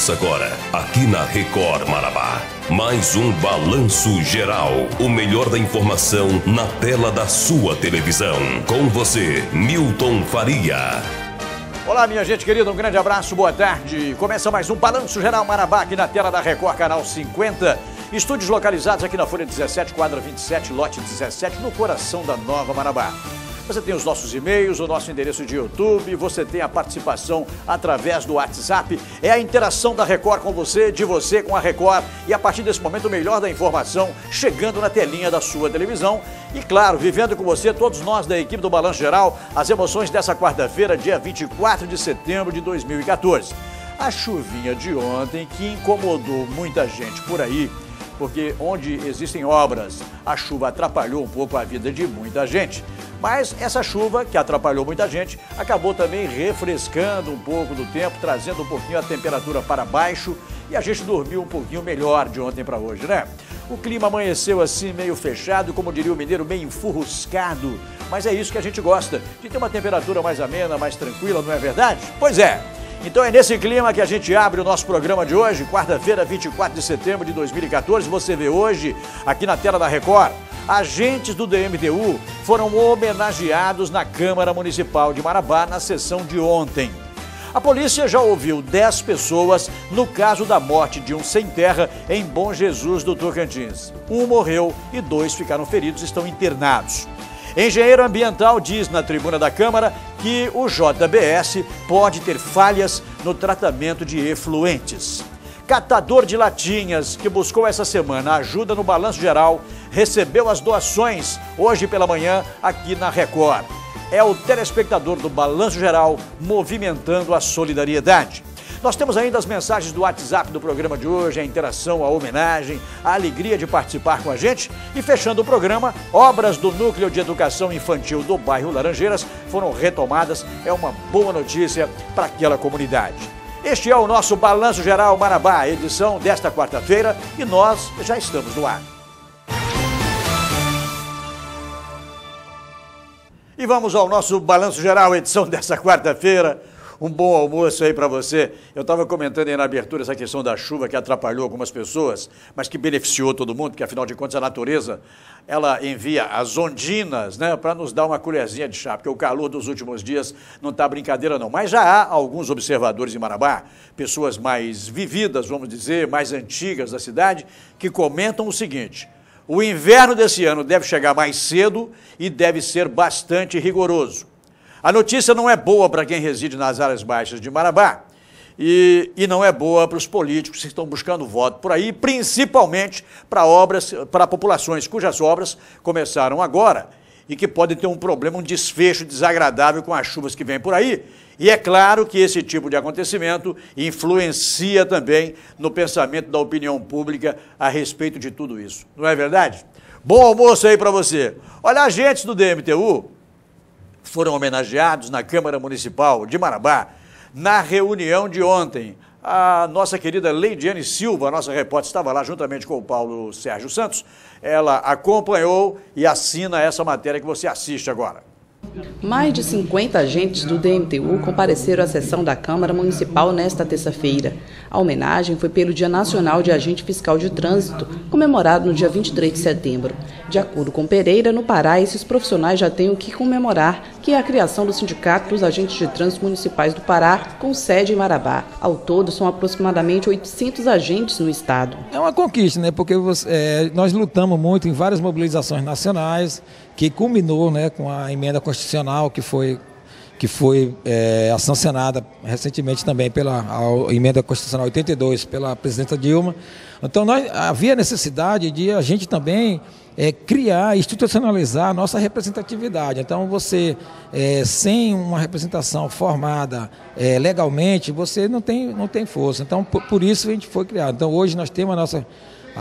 Começa agora, aqui na Record Marabá, mais um Balanço Geral. O melhor da informação na tela da sua televisão. Com você, Milton Faria. Olá, minha gente querida, um grande abraço, boa tarde. Começa mais um Balanço Geral Marabá aqui na tela da Record Canal 50. Estúdios localizados aqui na Folha 17, quadra 27, lote 17, no coração da Nova Marabá. Você tem os nossos e-mails, o nosso endereço de YouTube, você tem a participação através do WhatsApp. É a interação da Record com você, de você com a Record. E a partir desse momento, o melhor da informação chegando na telinha da sua televisão. E claro, vivendo com você, todos nós da equipe do Balanço Geral, as emoções dessa quarta-feira, dia 24 de setembro de 2014. A chuvinha de ontem, que incomodou muita gente por aí, porque onde existem obras, a chuva atrapalhou um pouco a vida de muita gente. Mas essa chuva, que atrapalhou muita gente, acabou também refrescando um pouco do tempo, trazendo um pouquinho a temperatura para baixo e a gente dormiu um pouquinho melhor de ontem para hoje, né? O clima amanheceu assim, meio fechado, como diria o mineiro, meio enfurruscado. Mas é isso que a gente gosta, de ter uma temperatura mais amena, mais tranquila, não é verdade? Pois é! Então é nesse clima que a gente abre o nosso programa de hoje, quarta-feira, 24 de setembro de 2014. Você vê hoje, aqui na tela da Record, agentes do DMDU foram homenageados na Câmara Municipal de Marabá na sessão de ontem. A polícia já ouviu 10 pessoas no caso da morte de um sem terra em Bom Jesus do Tocantins. Um morreu e dois ficaram feridos e estão internados. Engenheiro ambiental diz na tribuna da Câmara que o JBS pode ter falhas no tratamento de efluentes. Catador de latinhas, que buscou essa semana ajuda no balanço geral, recebeu as doações hoje pela manhã aqui na Record. É o telespectador do Balanço Geral movimentando a solidariedade. Nós temos ainda as mensagens do WhatsApp do programa de hoje, a interação, a homenagem, a alegria de participar com a gente. E fechando o programa, obras do Núcleo de Educação Infantil do bairro Laranjeiras foram retomadas. É uma boa notícia para aquela comunidade. Este é o nosso Balanço Geral Marabá, edição desta quarta-feira, e nós já estamos no ar. E vamos ao nosso Balanço Geral, edição desta quarta-feira. Um bom almoço aí para você. Eu estava comentando aí na abertura essa questão da chuva que atrapalhou algumas pessoas, mas que beneficiou todo mundo, porque afinal de contas a natureza ela envia as ondinas, né, para nos dar uma colherzinha de chá, porque o calor dos últimos dias não está brincadeira não. Mas já há alguns observadores em Marabá, pessoas mais vividas, vamos dizer, mais antigas da cidade, que comentam o seguinte: o inverno desse ano deve chegar mais cedo e deve ser bastante rigoroso. A notícia não é boa para quem reside nas áreas baixas de Marabá e, e não é boa para os políticos que estão buscando voto por aí, principalmente para obras, para populações cujas obras começaram agora e que podem ter um problema, um desfecho desagradável com as chuvas que vêm por aí. E é claro que esse tipo de acontecimento influencia também no pensamento da opinião pública a respeito de tudo isso. Não é verdade? Bom almoço aí para você. Olha, agentes do DMTU foram homenageados na Câmara Municipal de Marabá na reunião de ontem. A nossa querida Leidiane Silva, nossa repórter, estava lá juntamente com o Paulo Sérgio Santos. Ela acompanhou e assina essa matéria que você assiste agora. Mais de 50 agentes do DMTU compareceram à sessão da Câmara Municipal nesta terça-feira. A homenagem foi pelo Dia Nacional de Agente Fiscal de Trânsito, comemorado no dia 23 de setembro. De acordo com Pereira, no Pará, esses profissionais já têm o que comemorar, que é a criação do Sindicato dos Agentes de Trânsito Municipais do Pará, com sede em Marabá. Ao todo, são aproximadamente 800 agentes no estado. É uma conquista, né? Porque você, é, nós lutamos muito em várias mobilizações nacionais, que culminou né, com a emenda constitucional que foi que foi é, sancionada recentemente também pela emenda constitucional 82 pela presidenta Dilma. Então nós havia necessidade de a gente também é, criar, institucionalizar a nossa representatividade. Então, você, é, sem uma representação formada é, legalmente, você não tem, não tem força. Então, por, por, isso a gente foi criado. Então, hoje nós temos a nossa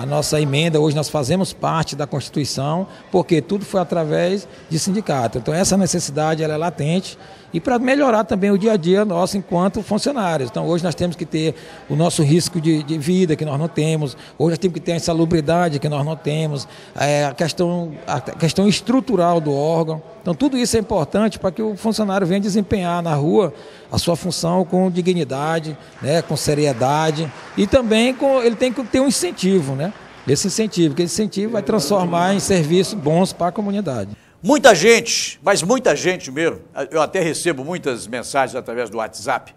a nossa emenda, hoje nós fazemos parte da Constituição, porque tudo foi através de sindicato. Então, essa necessidade ela é latente e para melhorar também o dia a dia nosso enquanto funcionários. Então, hoje nós temos que ter o nosso risco de, de vida, que nós não temos, hoje nós temos que ter a insalubridade, que nós não temos, é, a, questão, a questão estrutural do órgão. Então, tudo isso é importante para que o funcionário venha desempenhar na rua a sua função com dignidade, né, com seriedade e também com, ele tem que ter um incentivo, né? Esse incentivo, que esse incentivo vai transformar em serviços bons para a comunidade. Muita gente, mas muita gente mesmo, eu até recebo muitas mensagens através do WhatsApp,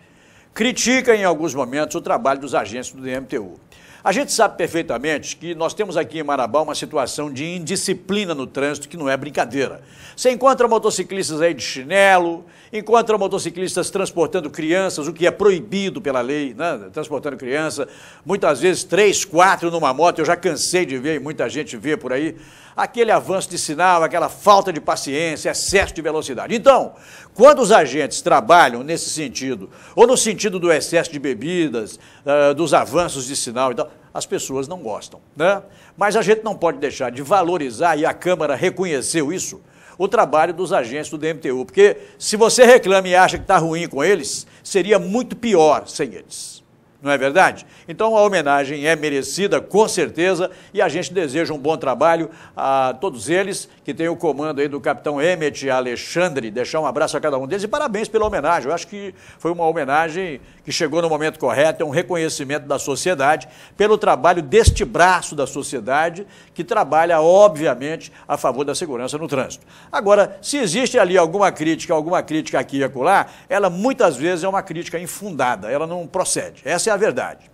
critica em alguns momentos o trabalho dos agentes do DMTU. A gente sabe perfeitamente que nós temos aqui em Marabá uma situação de indisciplina no trânsito que não é brincadeira. Você encontra motociclistas aí de chinelo, encontra motociclistas transportando crianças, o que é proibido pela lei, né? transportando criança, muitas vezes três, quatro numa moto, eu já cansei de ver, e muita gente vê por aí, aquele avanço de sinal, aquela falta de paciência, excesso de velocidade. Então, quando os agentes trabalham nesse sentido, ou no sentido do excesso de bebidas, ah, dos avanços de sinal e tal, as pessoas não gostam. Né? Mas a gente não pode deixar de valorizar, e a Câmara reconheceu isso, o trabalho dos agentes do DMTU, porque se você reclama e acha que está ruim com eles, seria muito pior sem eles não é verdade? Então a homenagem é merecida, com certeza, e a gente deseja um bom trabalho a todos eles que têm o comando aí do capitão Emmet Alexandre. Deixar um abraço a cada um deles e parabéns pela homenagem. Eu acho que foi uma homenagem que chegou no momento correto, é um reconhecimento da sociedade pelo trabalho deste braço da sociedade que trabalha, obviamente, a favor da segurança no trânsito. Agora, se existe ali alguma crítica, alguma crítica aqui e acolá, ela muitas vezes é uma crítica infundada, ela não procede. Essa é é a verdade.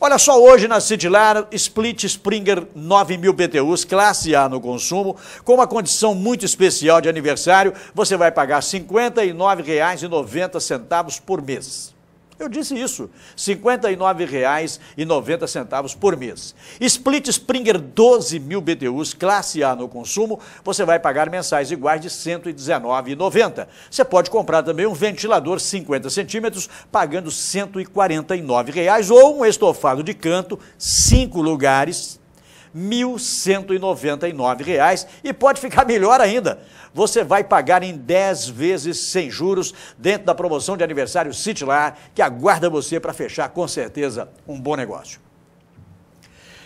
Olha só, hoje na Sidlar Split Springer 9000 BTUs, classe A no consumo, com uma condição muito especial de aniversário, você vai pagar R$ 59,90 por mês. Eu disse isso, R$ 59,90 por mês. Split Springer 12 mil BTUs, classe A no consumo, você vai pagar mensais iguais de R$ 119,90. Você pode comprar também um ventilador 50 centímetros, pagando R$ 149,00 ou um estofado de canto, 5 lugares, 1.199 reais e pode ficar melhor ainda. Você vai pagar em 10 vezes sem juros dentro da promoção de aniversário Citilar, que aguarda você para fechar com certeza um bom negócio.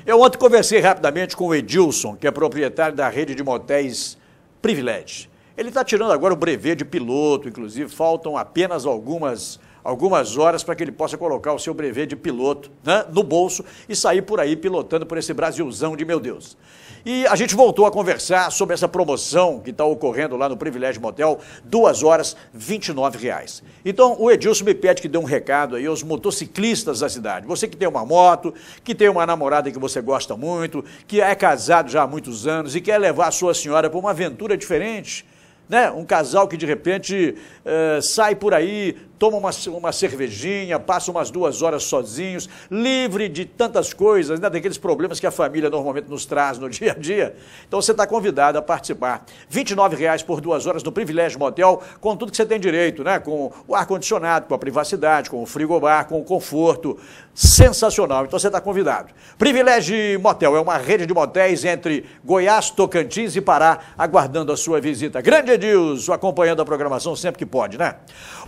Eu ontem conversei rapidamente com o Edilson, que é proprietário da rede de motéis Privilege. Ele está tirando agora o brevet de piloto, inclusive faltam apenas algumas algumas horas para que ele possa colocar o seu brevet de piloto né, no bolso e sair por aí pilotando por esse Brasilzão de meu Deus. E a gente voltou a conversar sobre essa promoção que está ocorrendo lá no Privilégio Motel, duas horas, R$ reais. Então, o Edilson me pede que dê um recado aí aos motociclistas da cidade. Você que tem uma moto, que tem uma namorada que você gosta muito, que é casado já há muitos anos e quer levar a sua senhora para uma aventura diferente, né? Um casal que de repente eh, sai por aí toma uma, uma cervejinha, passa umas duas horas sozinhos, livre de tantas coisas, né, daqueles problemas que a família normalmente nos traz no dia a dia. Então você está convidado a participar. R$ 29,00 por duas horas no Privilégio Motel, com tudo que você tem direito, né? Com o ar-condicionado, com a privacidade, com o frigobar, com o conforto. Sensacional. Então você está convidado. Privilégio Motel é uma rede de motéis entre Goiás, Tocantins e Pará, aguardando a sua visita. Grande Edilson, acompanhando a programação sempre que pode, né?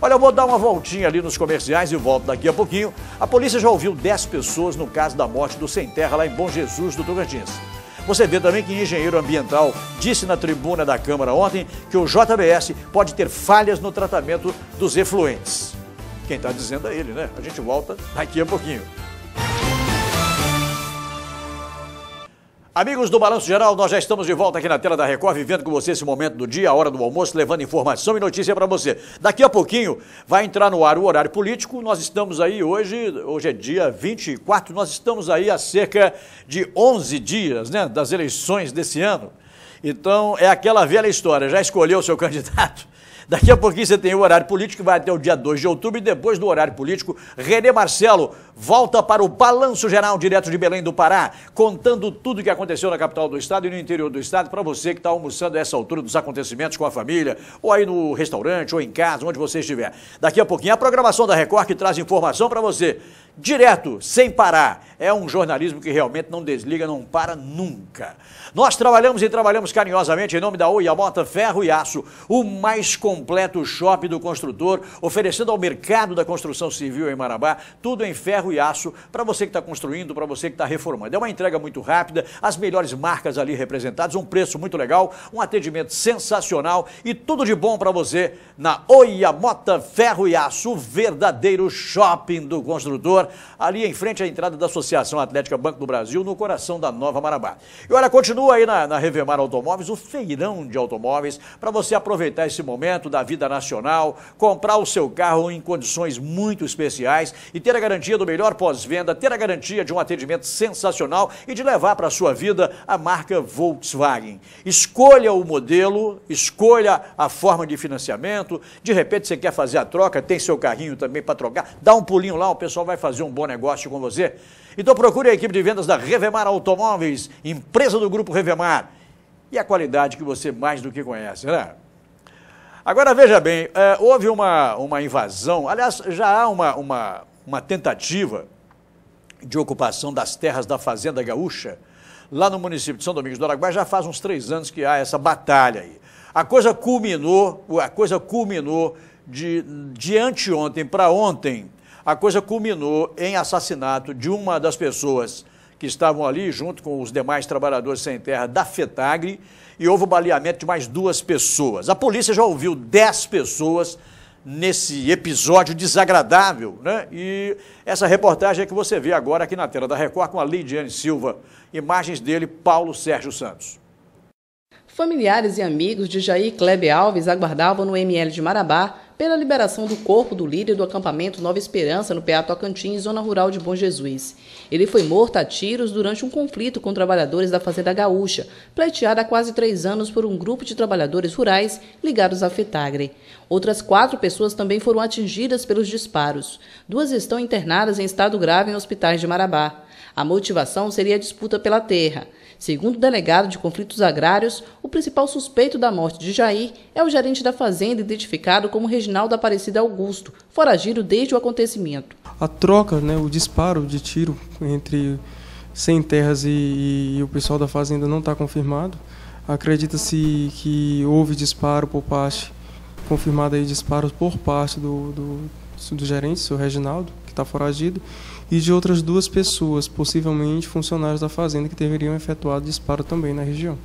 Olha, eu vou dar uma voltinha ali nos comerciais e volto daqui a pouquinho. A polícia já ouviu 10 pessoas no caso da morte do Sem Terra lá em Bom Jesus do Tocantins. Você vê também que engenheiro ambiental disse na tribuna da Câmara ontem que o JBS pode ter falhas no tratamento dos efluentes. Quem está dizendo é ele, né? A gente volta daqui a pouquinho. Amigos do Balanço Geral, nós já estamos de volta aqui na tela da Record, vivendo com você esse momento do dia, a hora do almoço, levando informação e notícia para você. Daqui a pouquinho vai entrar no ar o horário político. Nós estamos aí hoje, hoje é dia 24, nós estamos aí há cerca de 11 dias, né, das eleições desse ano. Então, é aquela velha história, já escolheu o seu candidato? Daqui a pouquinho você tem o horário político, que vai até o dia 2 de outubro, e depois do horário político, Renê Marcelo volta para o Balanço Geral, direto de Belém do Pará, contando tudo o que aconteceu na capital do estado e no interior do estado, para você que está almoçando a essa altura dos acontecimentos com a família, ou aí no restaurante, ou em casa, onde você estiver. Daqui a pouquinho, a programação da Record que traz informação para você direto, sem parar. É um jornalismo que realmente não desliga, não para nunca. Nós trabalhamos e trabalhamos carinhosamente em nome da Oiabota Ferro e Aço, o mais completo shopping do construtor, oferecendo ao mercado da construção civil em Marabá tudo em ferro e aço para você que está construindo, para você que está reformando. É uma entrega muito rápida, as melhores marcas ali representadas, um preço muito legal, um atendimento sensacional e tudo de bom para você na Oiamota Ferro e Aço, o verdadeiro shopping do construtor ali em frente à entrada da Associação Atlética Banco do Brasil, no coração da Nova Marabá. E olha, continua aí na, na Revemar Automóveis, o feirão de automóveis, para você aproveitar esse momento da vida nacional, comprar o seu carro em condições muito especiais e ter a garantia do melhor pós-venda, ter a garantia de um atendimento sensacional e de levar para a sua vida a marca Volkswagen. Escolha o modelo, escolha a forma de financiamento, de repente você quer fazer a troca, tem seu carrinho também para trocar, dá um pulinho lá, o pessoal vai fazer fazer um bom negócio com você. Então procure a equipe de vendas da Revemar Automóveis, empresa do grupo Revemar. E a qualidade que você mais do que conhece, né? Agora veja bem, é, houve uma, uma invasão, aliás, já há uma, uma, uma tentativa de ocupação das terras da Fazenda Gaúcha, lá no município de São Domingos do Araguaia, já faz uns três anos que há essa batalha aí. A coisa culminou, a coisa culminou de, de anteontem para ontem, a coisa culminou em assassinato de uma das pessoas que estavam ali, junto com os demais trabalhadores sem terra da FETAGRE, e houve o baleamento de mais duas pessoas. A polícia já ouviu 10 pessoas nesse episódio desagradável, né? E essa reportagem é que você vê agora aqui na tela da Record com a Lidiane Silva. Imagens dele, Paulo Sérgio Santos. Familiares e amigos de Jair Kleber Alves aguardavam no ML de Marabá pela liberação do corpo do líder do acampamento Nova Esperança no PA Tocantins, zona rural de Bom Jesus. Ele foi morto a tiros durante um conflito com trabalhadores da Fazenda Gaúcha, pleiteada há quase três anos por um grupo de trabalhadores rurais ligados à FETAGRE. Outras quatro pessoas também foram atingidas pelos disparos. Duas estão internadas em estado grave em hospitais de Marabá. A motivação seria a disputa pela terra. Segundo o delegado de conflitos agrários, o principal suspeito da morte de Jair é o gerente da fazenda, identificado como Reginaldo Aparecida Augusto, foragido desde o acontecimento. A troca, né, o disparo de tiro entre Sem Terras e, e o pessoal da fazenda não está confirmado. Acredita-se que houve disparo por parte, confirmado aí disparos por parte do, do, do gerente, o Reginaldo, que está foragido, e de outras duas pessoas, possivelmente funcionários da fazenda, que teriam efetuado disparo também na região.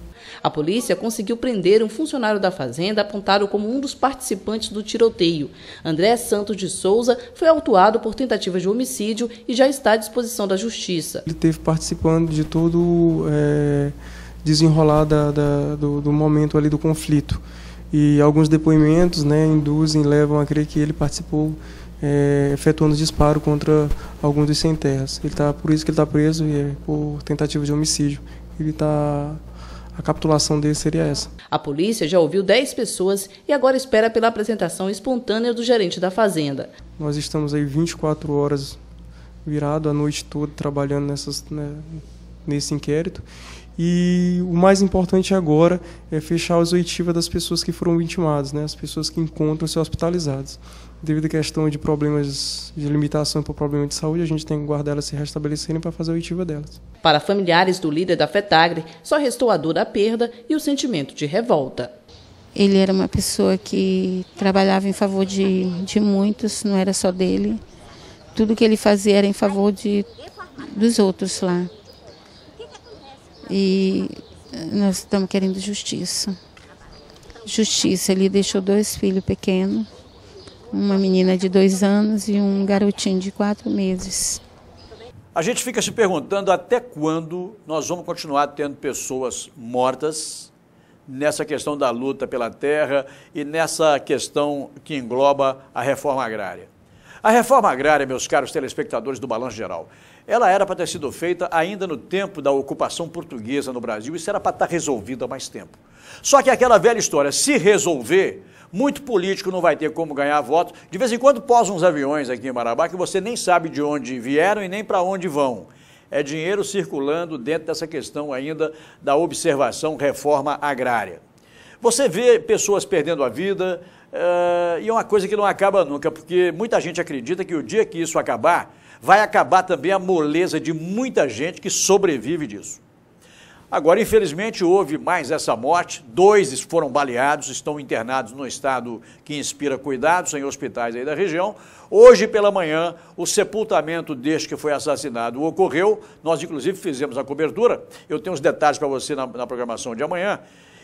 A polícia conseguiu prender um funcionário da fazenda apontado como um dos participantes do tiroteio. André Santos de Souza foi autuado por tentativa de homicídio e já está à disposição da justiça. Ele teve participando de todo é, desenrolar da, da, do, do momento ali do conflito. E alguns depoimentos né, induzem, levam a crer que ele participou é, efetuando disparo contra alguns dos sem terras. Ele tá, por isso que ele está preso e é por tentativa de homicídio. Ele está a capitulação dele seria essa. A polícia já ouviu 10 pessoas e agora espera pela apresentação espontânea do gerente da fazenda. Nós estamos aí 24 horas virado a noite toda trabalhando nessas, né, nesse inquérito. E o mais importante agora é fechar a oitiva das pessoas que foram vitimadas, né, as pessoas que encontram-se hospitalizadas devido à questão de problemas de limitação por problema de saúde, a gente tem que guardar elas se restabelecerem para fazer a oitiva delas. Para familiares do líder da FETAGRE, só restou a dor da perda e o sentimento de revolta. Ele era uma pessoa que trabalhava em favor de, de muitos, não era só dele. Tudo que ele fazia era em favor de, dos outros lá. E eh, nós estamos querendo justiça. Justiça, ele deixou dois filhos pequenos uma menina de dois anos e um garotinho de quatro meses. A gente fica se perguntando até quando nós vamos continuar tendo pessoas mortas nessa questão da luta pela terra e nessa questão que engloba a reforma agrária. A reforma agrária, meus caros telespectadores do Balanço Geral, ela era para ter sido feita ainda no tempo da ocupação portuguesa no Brasil, isso era para estar tá resolvido há mais tempo. Só que aquela velha história, se resolver, muito político não vai ter como ganhar votos. De vez em quando posam uns aviões aqui em Marabá que você nem sabe de onde vieram e nem para onde vão. É dinheiro circulando dentro dessa questão ainda da observação reforma agrária. Você vê pessoas perdendo a vida, Uh, e é uma coisa que não acaba nunca, porque muita gente acredita que o dia que isso acabar, vai acabar também a moleza de muita gente que sobrevive disso. Agora, infelizmente, houve mais essa morte. Dois foram baleados, estão internados no estado que inspira cuidados, em hospitais aí da região. Hoje pela manhã, o sepultamento deste que foi assassinado ocorreu. Nós, inclusive, fizemos a cobertura. Eu tenho os detalhes para você na, na programação de amanhã.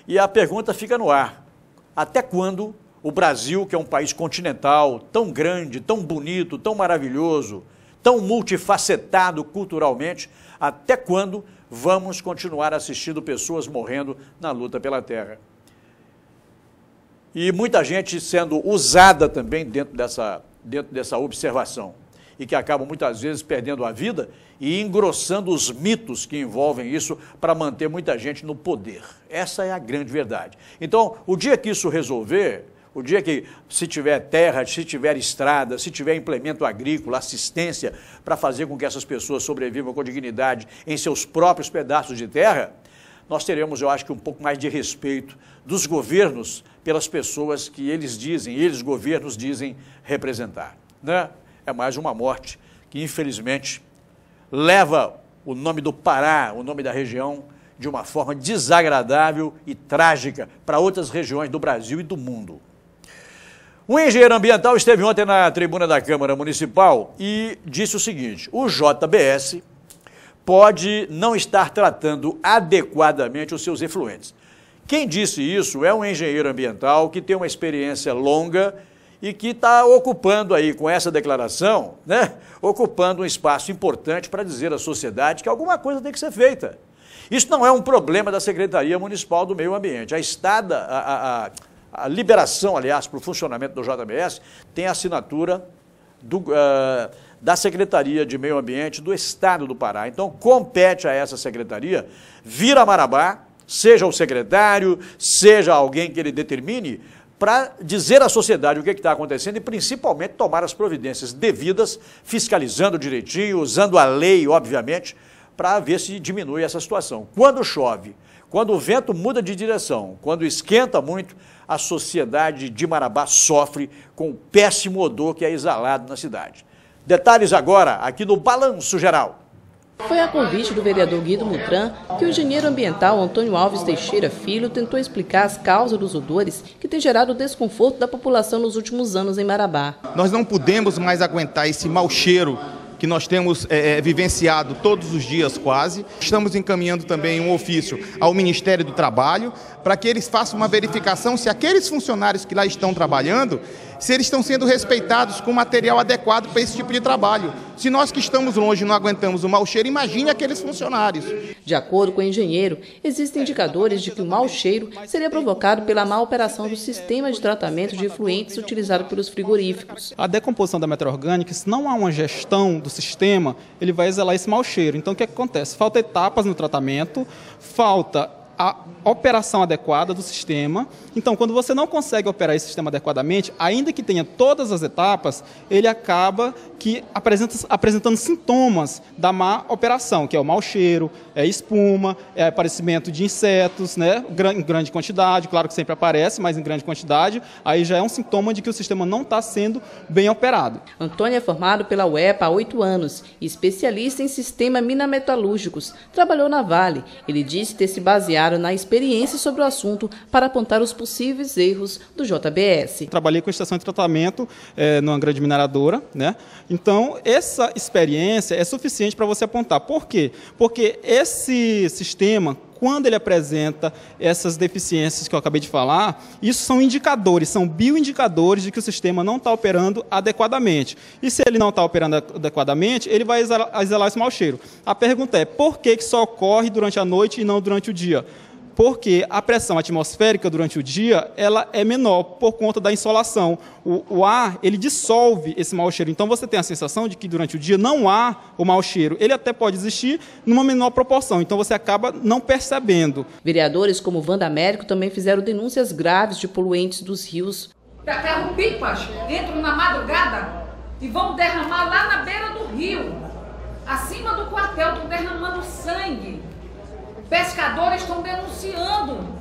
E a pergunta fica no ar: até quando o Brasil, que é um país continental, tão grande, tão bonito, tão maravilhoso, tão multifacetado culturalmente, até quando vamos continuar assistindo pessoas morrendo na luta pela terra. E muita gente sendo usada também dentro dessa, dentro dessa observação. E que acaba muitas vezes perdendo a vida e engrossando os mitos que envolvem isso para manter muita gente no poder. Essa é a grande verdade. Então, o dia que isso resolver, o dia que, se tiver terra, se tiver estrada, se tiver implemento agrícola, assistência para fazer com que essas pessoas sobrevivam com dignidade em seus próprios pedaços de terra, nós teremos, eu acho que, um pouco mais de respeito dos governos pelas pessoas que eles dizem, eles, governos, dizem representar. Né? É mais uma morte que, infelizmente, leva o nome do Pará, o nome da região, de uma forma desagradável e trágica para outras regiões do Brasil e do mundo. Um engenheiro ambiental esteve ontem na tribuna da Câmara Municipal e disse o seguinte: o JBS pode não estar tratando adequadamente os seus efluentes. Quem disse isso é um engenheiro ambiental que tem uma experiência longa e que está ocupando aí, com essa declaração, né, ocupando um espaço importante para dizer à sociedade que alguma coisa tem que ser feita. Isso não é um problema da Secretaria Municipal do Meio Ambiente. A, estada, a, a, a liberação, aliás, para o funcionamento do JBS, tem a assinatura do, uh, da Secretaria de Meio Ambiente do Estado do Pará. Então, compete a essa secretaria vir a Marabá, seja o secretário, seja alguém que ele determine, para dizer à sociedade o que é está acontecendo e principalmente tomar as providências devidas, fiscalizando direitinho, usando a lei, obviamente, para ver se diminui essa situação. Quando chove quando o vento muda de direção, quando esquenta muito, a sociedade de Marabá sofre com o péssimo odor que é exalado na cidade. Detalhes agora aqui no Balanço Geral. Foi a convite do vereador Guido Mutran que o engenheiro ambiental Antônio Alves Teixeira Filho tentou explicar as causas dos odores que têm gerado desconforto da população nos últimos anos em Marabá. Nós não podemos mais aguentar esse mau cheiro que nós temos é, é, vivenciado todos os dias quase. Estamos encaminhando também um ofício ao Ministério do Trabalho para que eles façam uma verificação se aqueles funcionários que lá estão trabalhando se eles estão sendo respeitados com material adequado para esse tipo de trabalho. Se nós que estamos longe não aguentamos o mau cheiro, imagine aqueles funcionários. De acordo com o engenheiro, existem indicadores de que o mau cheiro seria provocado pela má operação do sistema de tratamento de efluentes utilizado pelos frigoríficos. A decomposição da matéria orgânica, se não há uma gestão do sistema, ele vai exalar esse mau cheiro. Então o que, é que acontece? Falta etapas no tratamento, falta a operação adequada do sistema. Então, quando você não consegue operar esse sistema adequadamente, ainda que tenha todas as etapas, ele acaba que apresenta, apresentando sintomas da má operação, que é o mau cheiro, é espuma, é aparecimento de insetos, né, em grande quantidade, claro que sempre aparece, mas em grande quantidade, aí já é um sintoma de que o sistema não está sendo bem operado. Antônio é formado pela UEPA há oito anos, especialista em sistema minametalúrgicos, trabalhou na Vale. Ele disse ter se baseado na experiência sobre o assunto para apontar os possíveis erros do JBS. Trabalhei com estação de tratamento é, numa grande mineradora, né, então, essa experiência é suficiente para você apontar. Por quê? Porque esse sistema, quando ele apresenta essas deficiências que eu acabei de falar, isso são indicadores, são bioindicadores de que o sistema não está operando adequadamente. E se ele não está operando adequadamente, ele vai exalar esse mau cheiro. A pergunta é, por que, que só ocorre durante a noite e não durante o dia? porque a pressão atmosférica durante o dia ela é menor por conta da insolação. O, o, ar ele dissolve esse mau cheiro. Então você tem a sensação de que durante o dia não há o mau cheiro. Ele até pode existir numa menor proporção. Então você acaba não percebendo. Vereadores como Wanda Américo também fizeram denúncias graves de poluentes dos rios. Carregam é pipas, entram na madrugada e vão derramar lá na beira do rio. Acima do quartel, estão derramando sangue pescadores estão denunciando.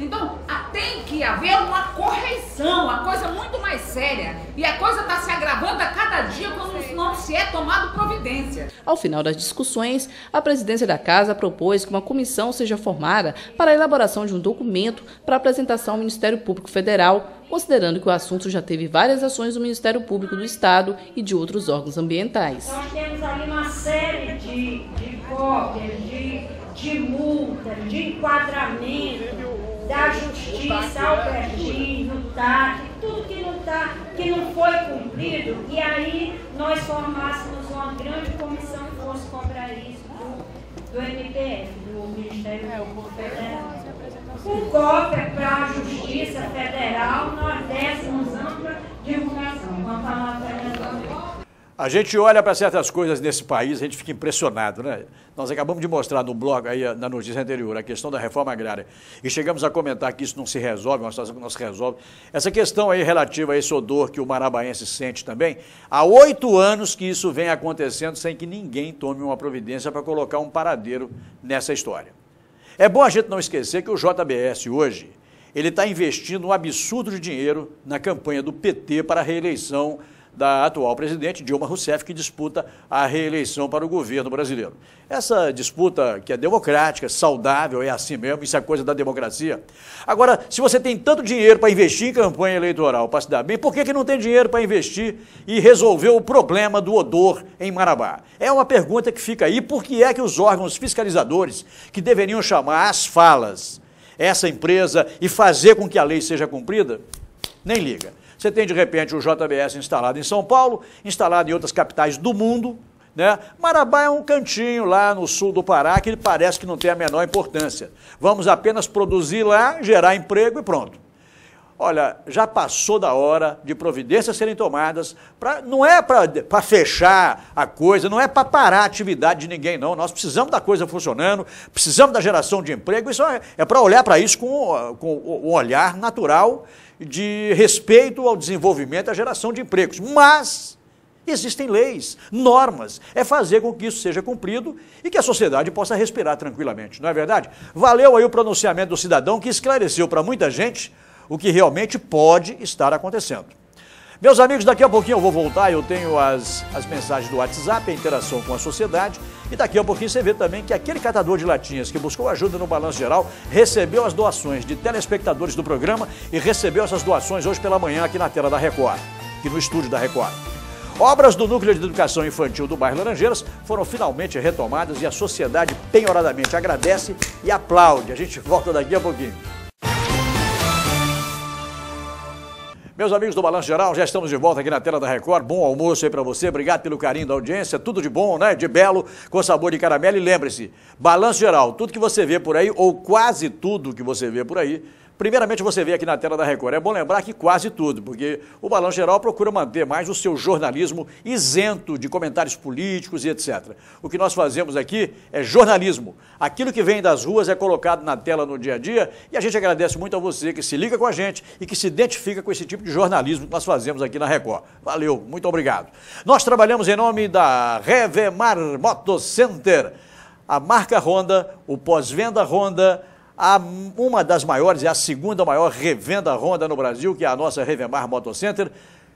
Então, tem que haver uma correção, uma coisa muito mais séria. E a coisa está se agravando a cada dia quando não se é tomado providência. Ao final das discussões, a presidência da casa propôs que uma comissão seja formada para a elaboração de um documento para apresentação ao Ministério Público Federal, considerando que o assunto já teve várias ações do Ministério Público do Estado e de outros órgãos ambientais. Nós temos ali uma série de, de cópias, de de multa, de enquadramento, da justiça ao perdinho, TAC, tudo que não, tá, que não foi cumprido, e aí nós formássemos uma grande comissão que fosse cobrar isso do, do MPF, do Ministério é, Público Federal. Com cópia para a é Justiça Federal, nós dessemos ampla divulgação. Uma palavra né, a gente olha para certas coisas nesse país, a gente fica impressionado, né? Nós acabamos de mostrar no blog, aí, na notícia anterior, a questão da reforma agrária. E chegamos a comentar que isso não se resolve, uma situação que não se resolve. Essa questão aí relativa a esse odor que o marabaense sente também, há oito anos que isso vem acontecendo sem que ninguém tome uma providência para colocar um paradeiro nessa história. É bom a gente não esquecer que o JBS hoje, ele está investindo um absurdo de dinheiro na campanha do PT para a reeleição da atual presidente Dilma Rousseff, que disputa a reeleição para o governo brasileiro. Essa disputa que é democrática, saudável, é assim mesmo, isso é coisa da democracia. Agora, se você tem tanto dinheiro para investir em campanha eleitoral para se dar bem, por que, que não tem dinheiro para investir e resolver o problema do odor em Marabá? É uma pergunta que fica aí, por que é que os órgãos fiscalizadores, que deveriam chamar as falas, essa empresa e fazer com que a lei seja cumprida? Nem liga. Você tem de repente o JBS instalado em São Paulo, instalado em outras capitais do mundo, né? Marabá é um cantinho lá no sul do Pará que ele parece que não tem a menor importância. Vamos apenas produzir lá, gerar emprego e pronto. Olha, já passou da hora de providências serem tomadas, pra, não é para fechar a coisa, não é para parar a atividade de ninguém, não. Nós precisamos da coisa funcionando, precisamos da geração de emprego, isso é, é para olhar para isso com, com o um olhar natural de respeito ao desenvolvimento e à geração de empregos. Mas existem leis, normas. É fazer com que isso seja cumprido e que a sociedade possa respirar tranquilamente, não é verdade? Valeu aí o pronunciamento do cidadão que esclareceu para muita gente o que realmente pode estar acontecendo. Meus amigos, daqui a pouquinho eu vou voltar, eu tenho as, as mensagens do WhatsApp, a interação com a sociedade. E daqui a pouquinho você vê também que aquele catador de latinhas que buscou ajuda no Balanço Geral recebeu as doações de telespectadores do programa e recebeu essas doações hoje pela manhã aqui na tela da Record, aqui no estúdio da Record. Obras do Núcleo de Educação Infantil do bairro Laranjeiras foram finalmente retomadas e a sociedade penhoradamente agradece e aplaude. A gente volta daqui a pouquinho. Meus amigos do Balanço Geral, já estamos de volta aqui na tela da Record. Bom almoço aí para você. Obrigado pelo carinho da audiência. Tudo de bom, né? De belo, com sabor de caramelo. E lembre-se, Balanço Geral, tudo que você vê por aí, ou quase tudo que você vê por aí, Primeiramente, você vê aqui na tela da Record. É bom lembrar que quase tudo, porque o Balanço Geral procura manter mais o seu jornalismo isento de comentários políticos e etc. O que nós fazemos aqui é jornalismo. Aquilo que vem das ruas é colocado na tela no dia a dia e a gente agradece muito a você que se liga com a gente e que se identifica com esse tipo de jornalismo que nós fazemos aqui na Record. Valeu, muito obrigado. Nós trabalhamos em nome da Revemar Moto Center, a marca Honda, o pós-venda Honda a uma das maiores, é a segunda maior revenda Honda no Brasil, que é a nossa Revemar Motocenter.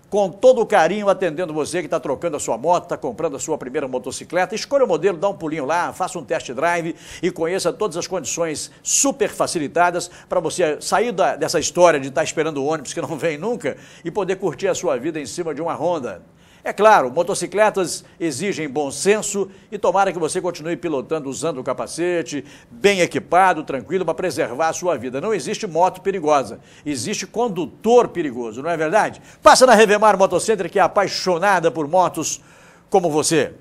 Com todo o carinho, atendendo você que está trocando a sua moto, está comprando a sua primeira motocicleta. Escolha o modelo, dá um pulinho lá, faça um test drive e conheça todas as condições super facilitadas para você sair da, dessa história de estar tá esperando o ônibus que não vem nunca e poder curtir a sua vida em cima de uma Honda. É claro, motocicletas exigem bom senso e tomara que você continue pilotando usando o capacete, bem equipado, tranquilo, para preservar a sua vida. Não existe moto perigosa, existe condutor perigoso, não é verdade? Passa na Revemar Motocenter, que é apaixonada por motos como você.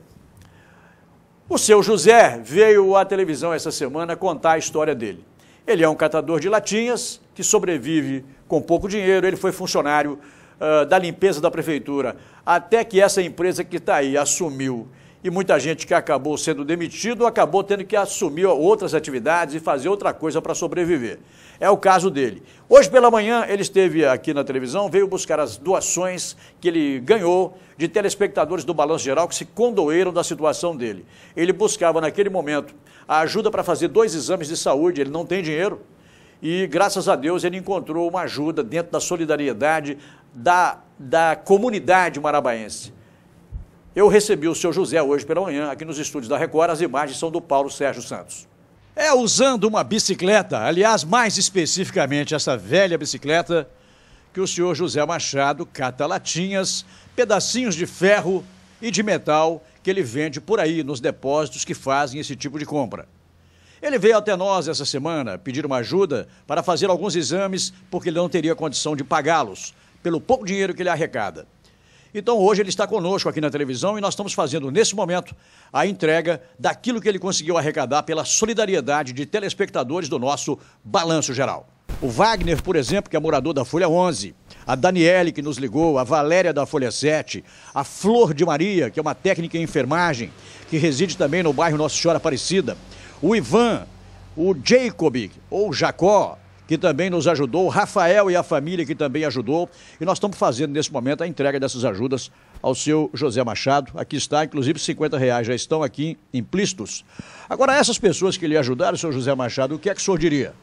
O seu José veio à televisão essa semana contar a história dele. Ele é um catador de latinhas que sobrevive com pouco dinheiro, ele foi funcionário ah, da limpeza da prefeitura, até que essa empresa que está aí assumiu e muita gente que acabou sendo demitido acabou tendo que assumir outras atividades e fazer outra coisa para sobreviver. É o caso dele. Hoje pela manhã ele esteve aqui na televisão, veio buscar as doações que ele ganhou de telespectadores do Balanço Geral que se condoeram da situação dele. Ele buscava naquele momento a ajuda para fazer dois exames de saúde, ele não tem dinheiro e, graças a Deus, ele encontrou uma ajuda dentro da solidariedade da, da comunidade marabaense. Eu recebi o seu José hoje pela manhã, aqui nos estúdios da Record, as imagens são do Paulo Sérgio Santos. É usando uma bicicleta, aliás, mais especificamente essa velha bicicleta, que o senhor José Machado cata latinhas, pedacinhos de ferro e de metal que ele vende por aí nos depósitos que fazem esse tipo de compra. Ele veio até nós essa semana pedir uma ajuda para fazer alguns exames, porque ele não teria condição de pagá-los, pelo pouco dinheiro que ele arrecada. Então hoje ele está conosco aqui na televisão e nós estamos fazendo, nesse momento, a entrega daquilo que ele conseguiu arrecadar pela solidariedade de telespectadores do nosso Balanço Geral. O Wagner, por exemplo, que é morador da Folha 11, a Daniele, que nos ligou, a Valéria da Folha 7, a Flor de Maria, que é uma técnica em enfermagem, que reside também no bairro Nossa Senhora Aparecida, o Ivan, o Jacob ou Jacó, que também nos ajudou, o Rafael e a família que também ajudou. E nós estamos fazendo nesse momento a entrega dessas ajudas ao seu José Machado. Aqui está, inclusive 50 reais já estão aqui implícitos. Agora, essas pessoas que lhe ajudaram, seu José Machado, o que é que o senhor diria?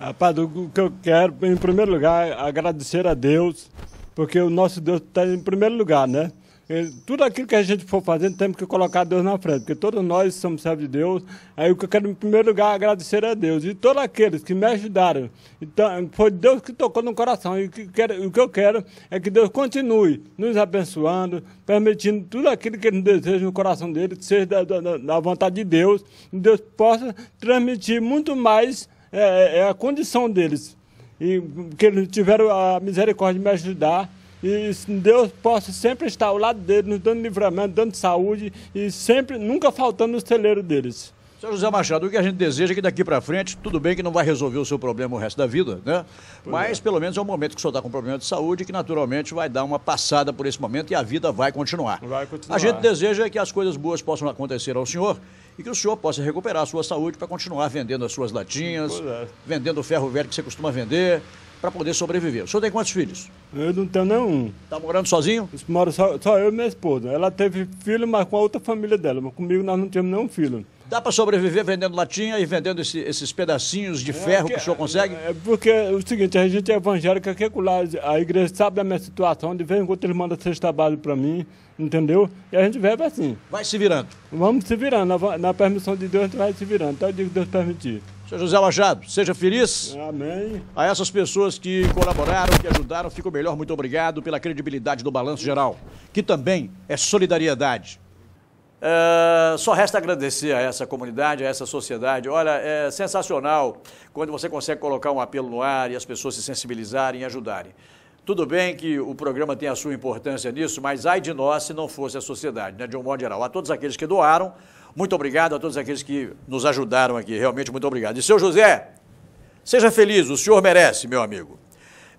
Rapaz, o que eu quero, em primeiro lugar, agradecer a Deus, porque o nosso Deus está em primeiro lugar, né? Eh, tudo aquilo que a gente for fazendo, temos que colocar Deus na frente, porque todos nós somos servos de Deus. Aí o que eu quero, em primeiro lugar, agradecer a Deus e todos aqueles que me ajudaram. Então, foi Deus que tocou no coração. E o que, quero, o que eu quero é que Deus continue nos abençoando, permitindo tudo aquilo que Ele deseja no coração dele, que seja da, da, da vontade de Deus, e Deus possa transmitir muito mais é, é a condição deles. E que eles tiveram a misericórdia de me ajudar e Deus possa sempre estar ao lado deles, nos dando livramento, dando saúde e sempre, nunca faltando no celeiro deles. Senhor José Machado, o que a gente deseja é que daqui para frente, tudo bem que não vai resolver o seu problema o resto da vida, né? Pois Mas é. pelo menos é um momento que o senhor está com problema de saúde que naturalmente vai dar uma passada por esse momento e a vida vai continuar. Vai continuar. A gente deseja que as coisas boas possam acontecer ao senhor e que o senhor possa recuperar a sua saúde para continuar vendendo as suas latinhas, é. vendendo o ferro velho que você costuma vender, para poder sobreviver. O senhor tem quantos filhos? Eu não tenho nenhum. Está morando sozinho? moro só, só, eu e minha esposa. Ela teve filho, mas com a outra família dela. Mas comigo nós não temos nenhum filho. Dá para sobreviver vendendo latinha e vendendo esse, esses pedacinhos de é, ferro é que o senhor consegue? É, é porque é o seguinte, a gente é evangélica, que é a igreja sabe da minha situação, de vez em quando eles mandam cesta trabalhos para mim, entendeu? E a gente vive assim. Vai se virando. Vamos se virando, na, na permissão de Deus, a gente vai se virando, até o dia que Deus permitir. Seu José Machado, seja feliz. Amém. A essas pessoas que colaboraram, que ajudaram, Fico melhor. Muito obrigado pela credibilidade do Balanço Geral, que também é solidariedade. É, só resta agradecer a essa comunidade, a essa sociedade. Olha, é sensacional quando você consegue colocar um apelo no ar e as pessoas se sensibilizarem e ajudarem. Tudo bem que o programa tem a sua importância nisso, mas ai de nós se não fosse a sociedade, né, de um modo geral. A todos aqueles que doaram, muito obrigado a todos aqueles que nos ajudaram aqui, realmente muito obrigado. E seu José, seja feliz, o senhor merece, meu amigo.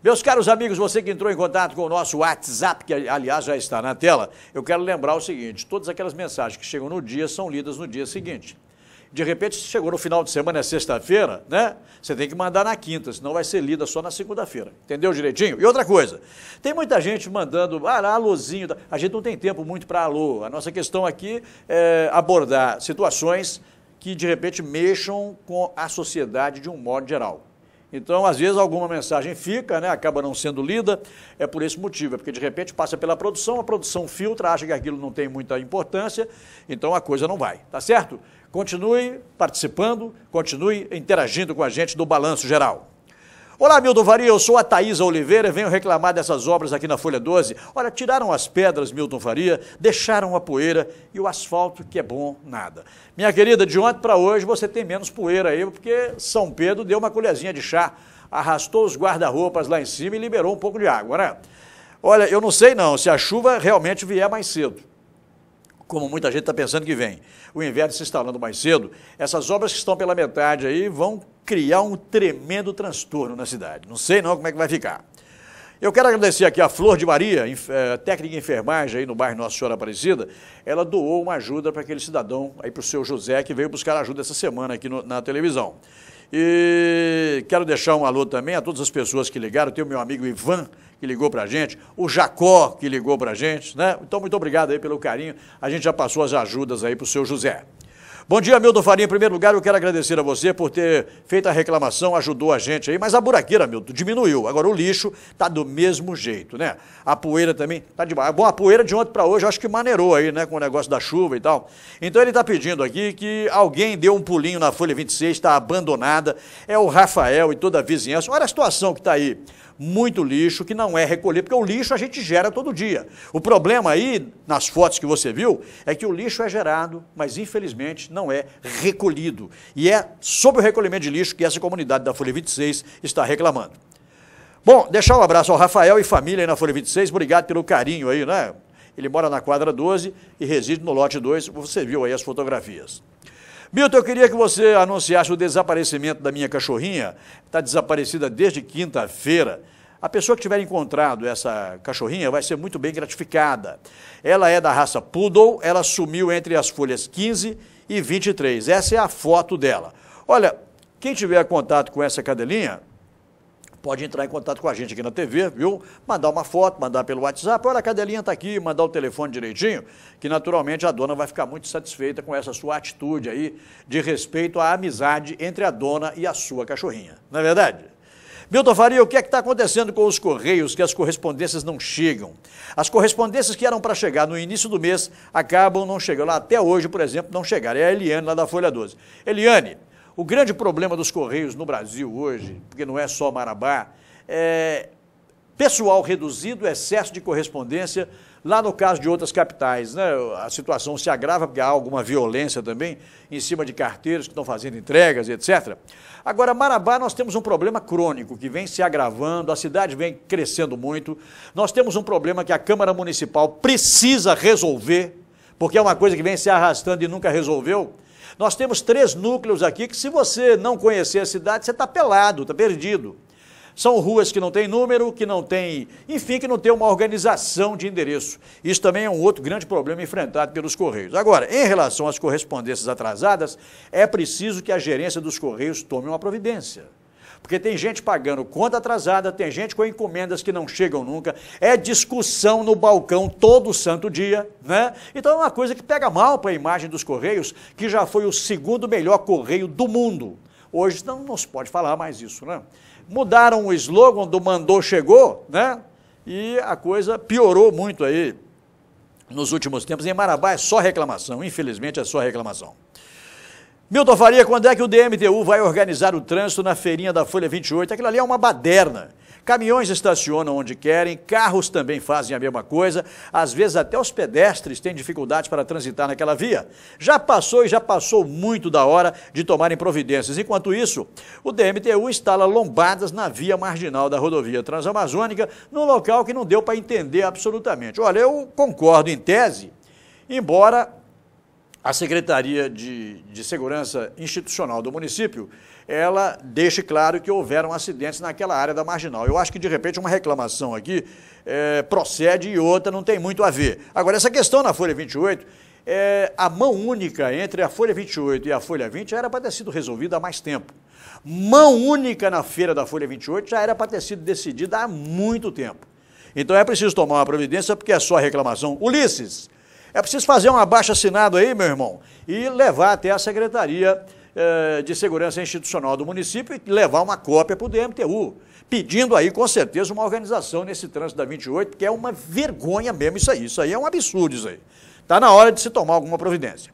Meus caros amigos, você que entrou em contato com o nosso WhatsApp, que aliás já está na tela, eu quero lembrar o seguinte: todas aquelas mensagens que chegam no dia são lidas no dia seguinte. De repente, chegou no final de semana, é sexta-feira, né? Você tem que mandar na quinta, senão vai ser lida só na segunda-feira. Entendeu direitinho? E outra coisa, tem muita gente mandando, ah, alôzinho. A gente não tem tempo muito para alô. A nossa questão aqui é abordar situações que, de repente, mexam com a sociedade de um modo geral. Então, às vezes, alguma mensagem fica, né, acaba não sendo lida, é por esse motivo, é porque de repente passa pela produção, a produção filtra, acha que aquilo não tem muita importância, então a coisa não vai, tá certo? Continue participando, continue interagindo com a gente do Balanço Geral. Olá, Mildo Faria, eu sou a Thaisa Oliveira e venho reclamar dessas obras aqui na Folha 12. Olha, tiraram as pedras, Milton Faria, deixaram a poeira e o asfalto, que é bom, nada. Minha querida, de ontem para hoje você tem menos poeira aí, porque São Pedro deu uma colherzinha de chá, arrastou os guarda-roupas lá em cima e liberou um pouco de água, né? Olha, eu não sei não se a chuva realmente vier mais cedo como muita gente está pensando que vem. O inverno se instalando mais cedo, essas obras que estão pela metade aí vão criar um tremendo transtorno na cidade. Não sei não como é que vai ficar. Eu quero agradecer aqui a Flor de Maria, eh, técnica de enfermagem aí no bairro Nossa Senhora Aparecida. Ela doou uma ajuda para aquele cidadão, aí para o seu José, que veio buscar ajuda essa semana aqui no, na televisão. E quero deixar um alô também a todas as pessoas que ligaram. Tem o meu amigo Ivan, que ligou para a gente, o Jacó, que ligou para a gente, né? Então, muito obrigado aí pelo carinho. A gente já passou as ajudas aí para o seu José. Bom dia, Milton Faria. Em primeiro lugar, eu quero agradecer a você por ter feito a reclamação, ajudou a gente aí, mas a buraqueira, Milton, diminuiu. Agora o lixo está do mesmo jeito, né? A poeira também está demais. Bom, a poeira de ontem para hoje acho que maneirou aí, né, com o negócio da chuva e tal. Então ele está pedindo aqui que alguém dê um pulinho na Folha 26, está abandonada. É o Rafael e toda a vizinhança. Olha a situação que está aí muito lixo que não é recolhido, porque o lixo a gente gera todo dia. O problema aí, nas fotos que você viu, é que o lixo é gerado, mas infelizmente não é recolhido. E é sobre o recolhimento de lixo que essa comunidade da Folha 26 está reclamando. Bom, deixar um abraço ao Rafael e família aí na Folha 26, obrigado pelo carinho aí, né? Ele mora na quadra 12 e reside no lote 2, você viu aí as fotografias. Milton, eu queria que você anunciasse o desaparecimento da minha cachorrinha. Está desaparecida desde quinta-feira. A pessoa que tiver encontrado essa cachorrinha vai ser muito bem gratificada. Ela é da raça Poodle, ela sumiu entre as folhas 15 e 23. Essa é a foto dela. Olha, quem tiver contato com essa cadelinha, pode entrar em contato com a gente aqui na TV, viu? Mandar uma foto, mandar pelo WhatsApp, olha, a cadelinha está aqui, mandar o telefone direitinho, que naturalmente a dona vai ficar muito satisfeita com essa sua atitude aí de respeito à amizade entre a dona e a sua cachorrinha. Não é verdade? Milton Faria, o que é que está acontecendo com os Correios, que as correspondências não chegam? As correspondências que eram para chegar no início do mês acabam não chegando. Até hoje, por exemplo, não chegaram. É a Eliane, lá da Folha 12. Eliane, o grande problema dos Correios no Brasil hoje, porque não é só Marabá, é pessoal reduzido, excesso de correspondência. Lá no caso de outras capitais, né, a situação se agrava, porque há alguma violência também em cima de carteiros que estão fazendo entregas, etc. Agora, Marabá, nós temos um problema crônico que vem se agravando, a cidade vem crescendo muito. Nós temos um problema que a Câmara Municipal precisa resolver, porque é uma coisa que vem se arrastando e nunca resolveu. Nós temos três núcleos aqui que, se você não conhecer a cidade, você está pelado, está perdido. São ruas que não têm número, que não tem, enfim, que não tem uma organização de endereço. Isso também é um outro grande problema enfrentado pelos Correios. Agora, em relação às correspondências atrasadas, é preciso que a gerência dos Correios tome uma providência. Porque tem gente pagando conta atrasada, tem gente com encomendas que não chegam nunca, é discussão no balcão todo santo dia, né? Então é uma coisa que pega mal para a imagem dos Correios, que já foi o segundo melhor correio do mundo. Hoje não, não se pode falar mais isso, né? Mudaram o slogan do mandou chegou, né? E a coisa piorou muito aí nos últimos tempos. Em Marabá é só reclamação, infelizmente é só reclamação. Milton Faria, quando é que o DMTU vai organizar o trânsito na feirinha da Folha 28? Aquilo ali é uma baderna. Caminhões estacionam onde querem, carros também fazem a mesma coisa, às vezes até os pedestres têm dificuldade para transitar naquela via. Já passou e já passou muito da hora de tomarem providências. Enquanto isso, o DMTU instala lombadas na via marginal da rodovia transamazônica, num local que não deu para entender absolutamente. Olha, eu concordo em tese, embora a Secretaria de, de, Segurança Institucional do município, ela deixa claro que houveram acidentes naquela área da marginal. Eu acho que, de repente, uma reclamação aqui é, procede e outra não tem muito a ver. Agora, essa questão na Folha 28, é, a mão única entre a Folha 28 e a Folha 20 era para ter sido resolvida há mais tempo. Mão única na feira da Folha 28 já era para ter sido decidida há muito tempo. Então é preciso tomar uma providência porque é só reclamação. Ulisses, é preciso fazer um abaixo assinado aí, meu irmão, e levar até a Secretaria eh, de Segurança Institucional do município e levar uma cópia para o DMTU, pedindo aí, com certeza, uma organização nesse trânsito da 28, que é uma vergonha mesmo isso aí. Isso aí é um absurdo, isso aí. Está na hora de se tomar alguma providência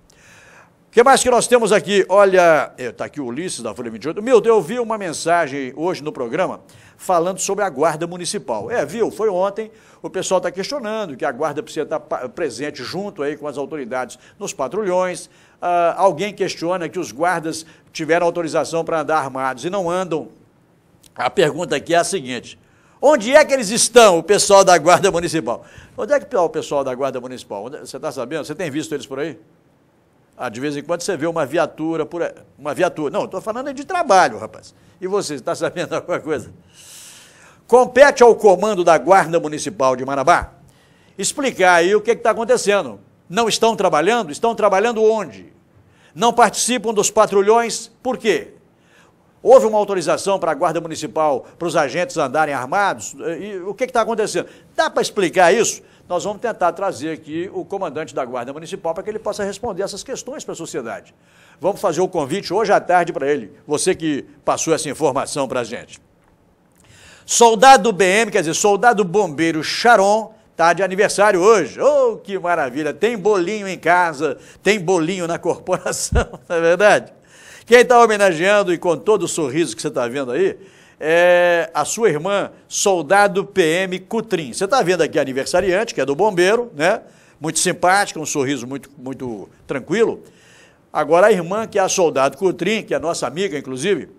que mais que nós temos aqui? Olha, está eh, aqui o Ulisses da Folha 28. Meu Deus, eu vi uma mensagem hoje no programa falando sobre a guarda municipal. É, viu? Foi ontem. O pessoal está questionando que a guarda precisa estar tá presente junto aí com as autoridades nos patrulhões. Ah, alguém questiona que os guardas tiveram autorização para andar armados e não andam. A pergunta aqui é a seguinte: Onde é que eles estão, o pessoal da Guarda Municipal? Onde é que está o pessoal da Guarda Municipal? Você está sabendo? Você tem visto eles por aí? Ah, de vez em quando você vê uma viatura por uma viatura. Não, estou falando é de trabalho, rapaz. E você está sabendo alguma coisa? Compete ao comando da Guarda Municipal de Marabá explicar aí o que está acontecendo. Não estão trabalhando? Estão trabalhando onde? Não participam dos patrulhões? Por quê? Houve uma autorização para a Guarda Municipal, para os agentes andarem armados? E o que está acontecendo? Dá para explicar isso? nós vamos tentar trazer aqui o comandante da Guarda Municipal para que ele possa responder essas questões para a sociedade. Vamos fazer o convite hoje à tarde para ele, você que passou essa informação para a gente. Soldado BM, quer dizer, soldado bombeiro Charon, tá de aniversário hoje. Oh, que maravilha! Tem bolinho em casa, tem bolinho na corporação, não é verdade? Quem está homenageando e com todo o sorriso que você está vendo aí é a sua irmã, soldado PM Cutrim. Você está vendo aqui a aniversariante, que é do bombeiro, né? Muito simpática, um sorriso muito, muito tranquilo. Agora a irmã, que é a soldado Cutrim, que é nossa amiga, inclusive,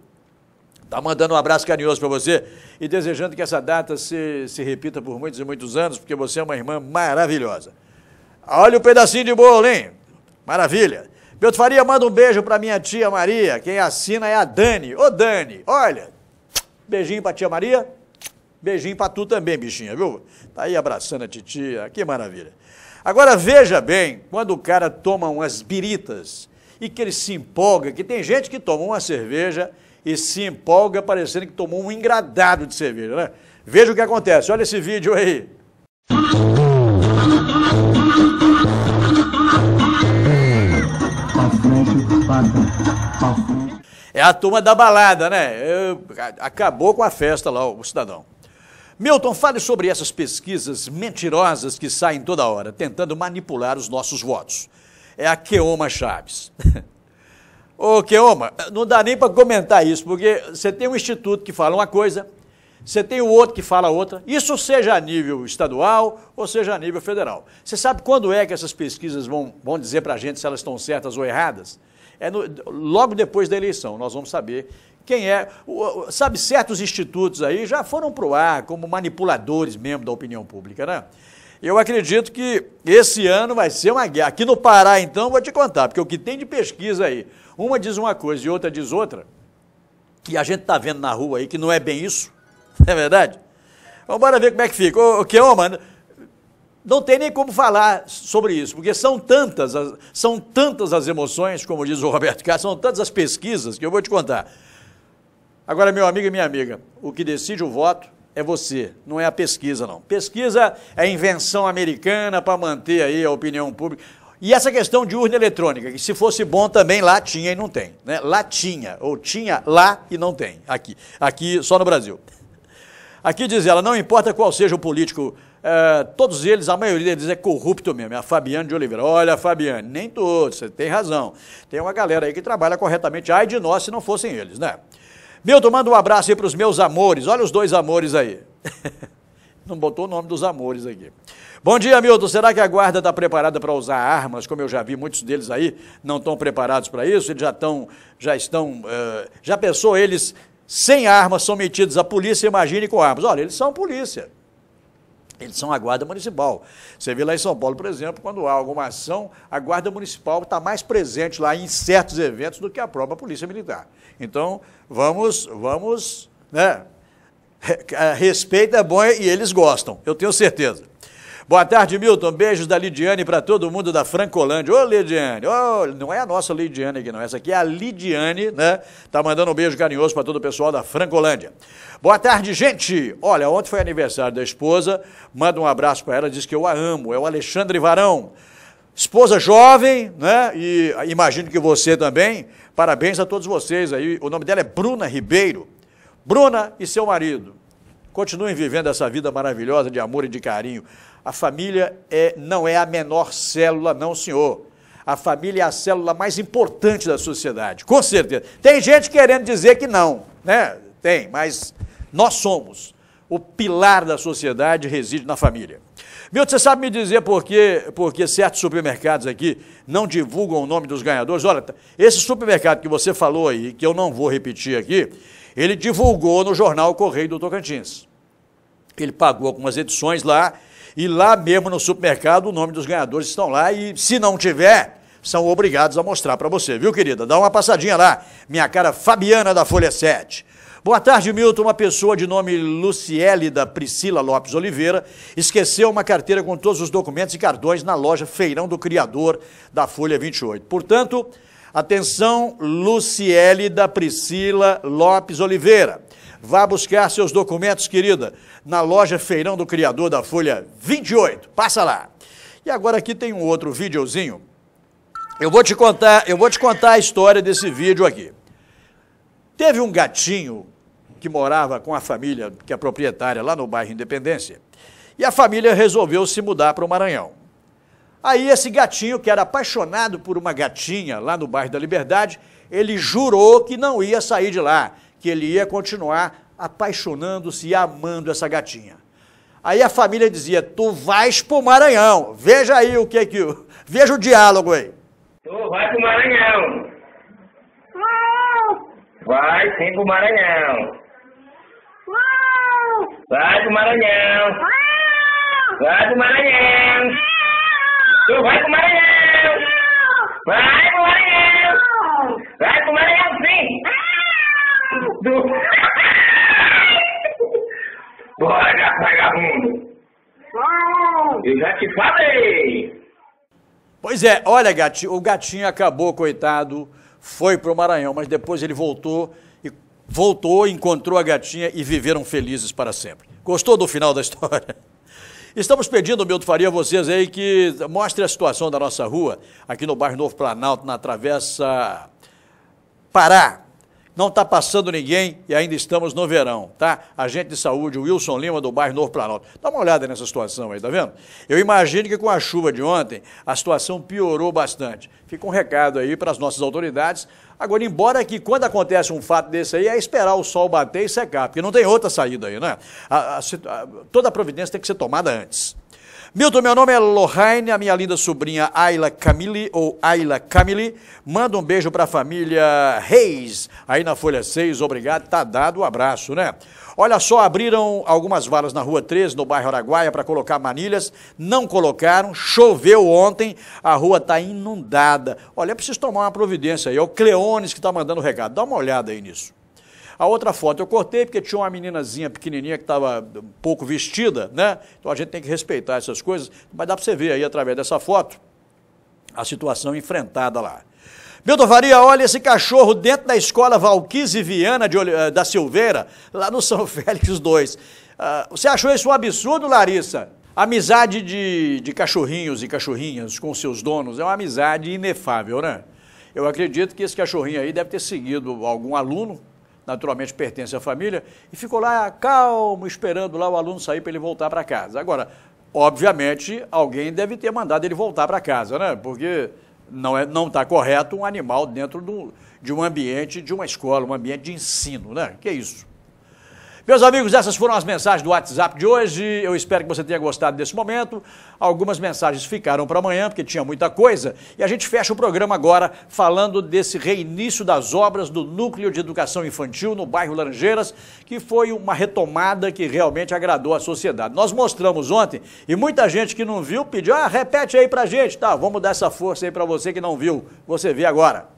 está mandando um abraço carinhoso para você e desejando que essa data se, se repita por muitos e muitos anos, porque você é uma irmã maravilhosa. Olha o pedacinho de bolo, hein? Maravilha. Pedro Faria, manda um beijo para minha tia Maria. Quem assina é a Dani. Ô, Dani, olha, Beijinho pra tia Maria. Beijinho pra tu também, bichinha, viu? Tá aí abraçando a titia. Que maravilha. Agora veja bem, quando o cara toma umas biritas e que ele se empolga, que tem gente que toma uma cerveja e se empolga parecendo que tomou um engradado de cerveja, né? Veja o que acontece. Olha esse vídeo aí. Pra frente, pra frente. É a turma da balada, né? É, acabou com a festa lá, o cidadão. Milton, fale sobre essas pesquisas mentirosas que saem toda hora, tentando manipular os nossos votos. É a Keoma Chaves. Ô, Keoma, não dá nem para comentar isso, porque você tem um instituto que fala uma coisa, você tem o outro que fala outra, isso seja a nível estadual ou seja a nível federal. Você sabe quando é que essas pesquisas vão, vão dizer para a gente se elas estão certas ou erradas? é no, logo depois da eleição, nós vamos saber quem é. O, sabe, certos institutos aí já foram para o ar como manipuladores mesmo da opinião pública, né? Eu acredito que esse ano vai ser uma guerra. Aqui no Pará, então, vou te contar, porque o que tem de pesquisa aí, uma diz uma coisa e outra diz outra, e a gente está vendo na rua aí que não é bem isso, não é verdade? Vamos ver como é que fica. Ô, ô mano não tem nem como falar sobre isso, porque são tantas, as, são tantas as emoções, como diz o Roberto Castro, são tantas as pesquisas que eu vou te contar. Agora, meu amigo e minha amiga, o que decide o voto é você, não é a pesquisa, não. Pesquisa é invenção americana para manter aí a opinião pública. E essa questão de urna eletrônica, que se fosse bom também lá tinha e não tem, né? Lá tinha, ou tinha lá e não tem, aqui. Aqui só no Brasil. Aqui diz ela, não importa qual seja o político é, todos eles, a maioria deles é corrupto mesmo. É a Fabiane de Oliveira. Olha, Fabiane, nem todos, você tem razão. Tem uma galera aí que trabalha corretamente. Ai de nós se não fossem eles, né? Milton, manda um abraço aí para os meus amores. Olha os dois amores aí. Não botou o nome dos amores aqui. Bom dia, Milton. Será que a guarda está preparada para usar armas? Como eu já vi, muitos deles aí não estão preparados para isso. Eles já estão, já estão, uh, já pensou eles sem armas são metidos à polícia? Imagine com armas. Olha, eles são polícia. Eles são a guarda municipal. Você vê lá em São Paulo, por exemplo, quando há alguma ação, a guarda municipal está mais presente lá em certos eventos do que a própria polícia militar. Então, vamos, vamos, né? É, respeito é bom e eles gostam, eu tenho certeza. Boa tarde, Milton. Beijos da Lidiane para todo mundo da Francolândia. Ô, Lidiane, ô, não é a nossa Lidiane aqui, não. Essa aqui é a Lidiane, né? Tá mandando um beijo carinhoso para todo o pessoal da Francolândia. Boa tarde, gente. Olha, ontem foi aniversário da esposa. Manda um abraço para ela, diz que eu a amo. É o Alexandre Varão. Esposa jovem, né? E ah, imagino que você também. Parabéns a todos vocês aí. O nome dela é Bruna Ribeiro. Bruna e seu marido. Continuem vivendo essa vida maravilhosa de amor e de carinho. A família é, não é a menor célula, não, senhor. A família é a célula mais importante da sociedade, com certeza. Tem gente querendo dizer que não, né? Tem, mas nós somos. O pilar da sociedade reside na família. Milton, você sabe me dizer por que Porque certos supermercados aqui não divulgam o nome dos ganhadores? Olha, tá, esse supermercado que você falou aí, que eu não vou repetir aqui, ele divulgou no jornal Correio do Tocantins. Ele pagou algumas edições lá e lá mesmo no supermercado, o nome dos ganhadores estão lá. E se não tiver, são obrigados a mostrar para você, viu, querida? Dá uma passadinha lá. Minha cara Fabiana da Folha 7. Boa tarde, Milton. Uma pessoa de nome Luciele da Priscila Lopes Oliveira esqueceu uma carteira com todos os documentos e cartões na loja Feirão do Criador da Folha 28. Portanto, atenção, Luciele da Priscila Lopes Oliveira. Vá buscar seus documentos, querida, na loja Feirão do Criador da Folha 28. Passa lá. E agora aqui tem um outro videozinho. Eu vou te contar, eu vou te contar a história desse vídeo aqui. Teve um gatinho que morava com a família, que é proprietária lá no bairro Independência, e a família resolveu se mudar para o Maranhão. Aí esse gatinho, que era apaixonado por uma gatinha lá no bairro da Liberdade, ele jurou que não ia sair de lá, que ele ia continuar apaixonando-se e amando essa gatinha. Aí a família dizia: Tu vais pro Maranhão. Veja aí o que é que. Veja o diálogo aí. Tu vai pro Maranhão. Vai sim pro Maranhão. Vai pro Maranhão. Vai pro Maranhão. Tu vai pro Maranhão. Vai pro Maranhão. Vai pro Maranhão sim do. Bora, vagabundo! Eu já te falei! Pois é, olha, o gatinho acabou, coitado, foi pro Maranhão, mas depois ele voltou e voltou, encontrou a gatinha e viveram felizes para sempre. Gostou do final da história? Estamos pedindo, Milton Faria, a vocês aí que mostre a situação da nossa rua, aqui no bairro Novo Planalto, na Travessa Pará, não está passando ninguém e ainda estamos no verão, tá? Agente de saúde, Wilson Lima, do bairro Novo Planalto. Dá uma olhada nessa situação aí, tá vendo? Eu imagino que com a chuva de ontem, a situação piorou bastante. Fica um recado aí para as nossas autoridades. Agora, embora que quando acontece um fato desse aí, é esperar o sol bater e secar, porque não tem outra saída aí, né? A, a, a, toda a providência tem que ser tomada antes. Milton, meu nome é Lorraine, a minha linda sobrinha Ayla Camille, ou Ayla Camille. Manda um beijo para a família Reis, aí na Folha 6, obrigado, tá dado o um abraço, né? Olha só, abriram algumas valas na Rua 13, no bairro Araguaia, para colocar manilhas, não colocaram, choveu ontem, a rua está inundada. Olha, é preciso tomar uma providência aí, é o Cleones que está mandando o recado, dá uma olhada aí nisso. A outra foto eu cortei porque tinha uma meninazinha pequenininha que estava pouco vestida, né? Então a gente tem que respeitar essas coisas, mas dá para você ver aí através dessa foto a situação enfrentada lá. Milton Faria, olha esse cachorro dentro da escola Valquise Viana de, eh, da Silveira, lá no São Félix 2. Uh, ah, você achou isso um absurdo, Larissa? amizade de, de cachorrinhos e cachorrinhas com seus donos é uma amizade inefável, né? Eu acredito que esse cachorrinho aí deve ter seguido algum aluno, naturalmente pertence à família, e ficou lá calmo, esperando lá o aluno sair para ele voltar para casa. Agora, obviamente, alguém deve ter mandado ele voltar para casa, né? Porque não está é, não tá correto um animal dentro do, de um ambiente de uma escola, um ambiente de ensino, né? Que é isso. Meus amigos, essas foram as mensagens do WhatsApp de hoje. Eu espero que você tenha gostado desse momento. Algumas mensagens ficaram para amanhã, porque tinha muita coisa. E a gente fecha o programa agora falando desse reinício das obras do Núcleo de Educação Infantil no bairro Laranjeiras, que foi uma retomada que realmente agradou a sociedade. Nós mostramos ontem e muita gente que não viu pediu: ah, repete aí a gente. Tá, vamos dar essa força aí para você que não viu. Você vê agora.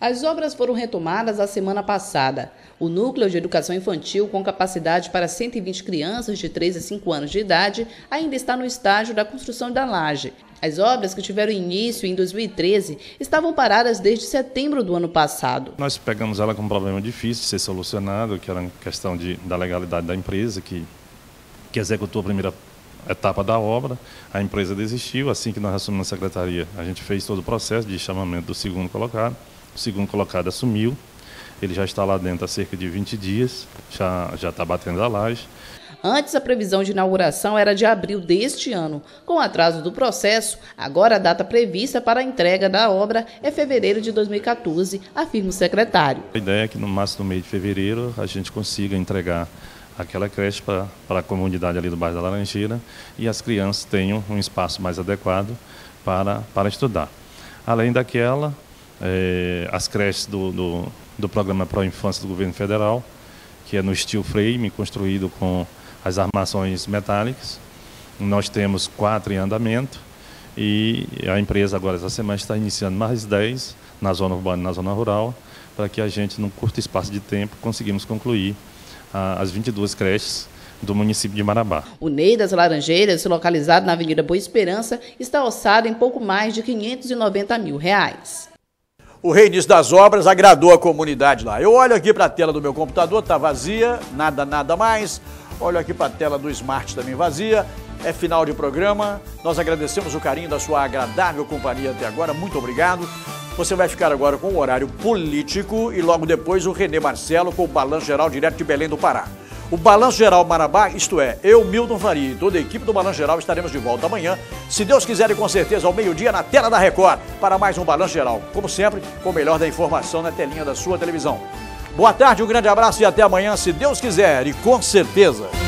As obras foram retomadas a semana passada. O Núcleo de Educação Infantil, com capacidade para 120 crianças de 3 a 5 anos de idade, ainda está no estágio da construção da laje. As obras que tiveram início em 2013 estavam paradas desde setembro do ano passado. Nós pegamos ela com um problema difícil de ser solucionado, que era questão de, da legalidade da empresa, que, que executou a primeira etapa da obra, a empresa desistiu, assim que nós assumimos a secretaria, a gente fez todo o processo de chamamento do segundo colocado, o segundo colocado assumiu, ele já está lá dentro há cerca de 20 dias, já está batendo a laje. Antes, a previsão de inauguração era de abril deste ano. Com o atraso do processo, agora a data prevista para a entrega da obra é fevereiro de 2014, afirma o secretário. A ideia é que no máximo do mês de fevereiro a gente consiga entregar aquela creche para, para a comunidade ali do bairro da Laranjeira e as crianças tenham um espaço mais adequado para, para estudar. Além daquela, é, as creches do, do, do programa Pro Infância do governo federal, que é no steel frame, construído com as armações metálicas. Nós temos quatro em andamento e a empresa agora essa semana está iniciando mais dez na zona urbana e na zona rural, para que a gente, num curto espaço de tempo, conseguimos concluir a, as 22 creches do município de Marabá. O Ney das Laranjeiras, localizado na Avenida Boa Esperança, está orçado em pouco mais de 590 mil reais. O reinício das obras agradou a comunidade lá. Eu olho aqui para a tela do meu computador, tá vazia, nada, nada mais. Olho aqui para a tela do Smart também vazia. É final de programa. Nós agradecemos o carinho da sua agradável companhia até agora. Muito obrigado. Você vai ficar agora com o horário político e logo depois o Renê Marcelo com o Balanço Geral direto de Belém do Pará. O Balanço Geral Marabá, isto é, eu, Milton Faria e toda a equipe do Balanço Geral estaremos de volta amanhã, se Deus quiser e com certeza ao meio-dia na tela da Record, para mais um Balanço Geral. Como sempre, com o melhor da informação na telinha da sua televisão. Boa tarde, um grande abraço e até amanhã, se Deus quiser e com certeza.